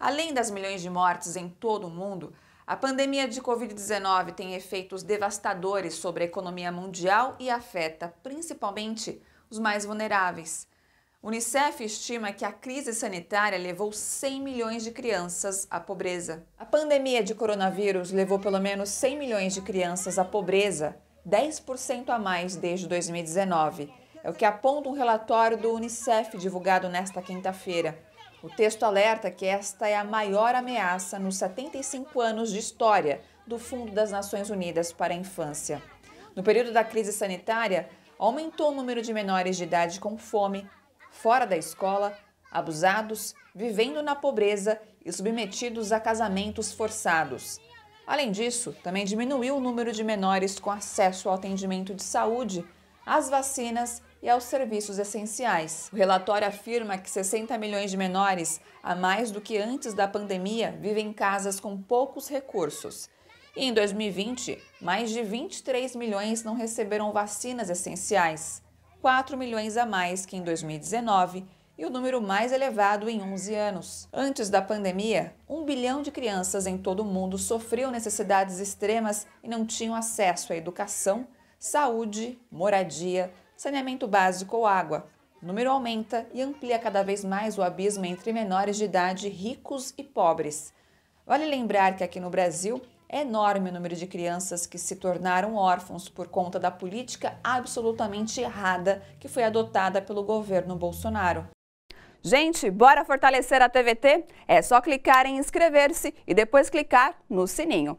Além das milhões de mortes em todo o mundo, a pandemia de Covid-19 tem efeitos devastadores sobre a economia mundial e afeta principalmente os mais vulneráveis. O Unicef estima que a crise sanitária levou 100 milhões de crianças à pobreza. A pandemia de coronavírus levou pelo menos 100 milhões de crianças à pobreza, 10% a mais desde 2019. É o que aponta um relatório do Unicef divulgado nesta quinta-feira. O texto alerta que esta é a maior ameaça nos 75 anos de história do Fundo das Nações Unidas para a Infância. No período da crise sanitária, aumentou o número de menores de idade com fome, fora da escola, abusados, vivendo na pobreza e submetidos a casamentos forçados. Além disso, também diminuiu o número de menores com acesso ao atendimento de saúde às vacinas e aos serviços essenciais. O relatório afirma que 60 milhões de menores, a mais do que antes da pandemia, vivem em casas com poucos recursos. E em 2020, mais de 23 milhões não receberam vacinas essenciais, 4 milhões a mais que em 2019 e o número mais elevado em 11 anos. Antes da pandemia, um bilhão de crianças em todo o mundo sofriam necessidades extremas e não tinham acesso à educação saúde, moradia, saneamento básico ou água. O número aumenta e amplia cada vez mais o abismo entre menores de idade, ricos e pobres. Vale lembrar que aqui no Brasil é enorme o número de crianças que se tornaram órfãos por conta da política absolutamente errada que foi adotada pelo governo Bolsonaro. Gente, bora fortalecer a TVT? É só clicar em inscrever-se e depois clicar no sininho.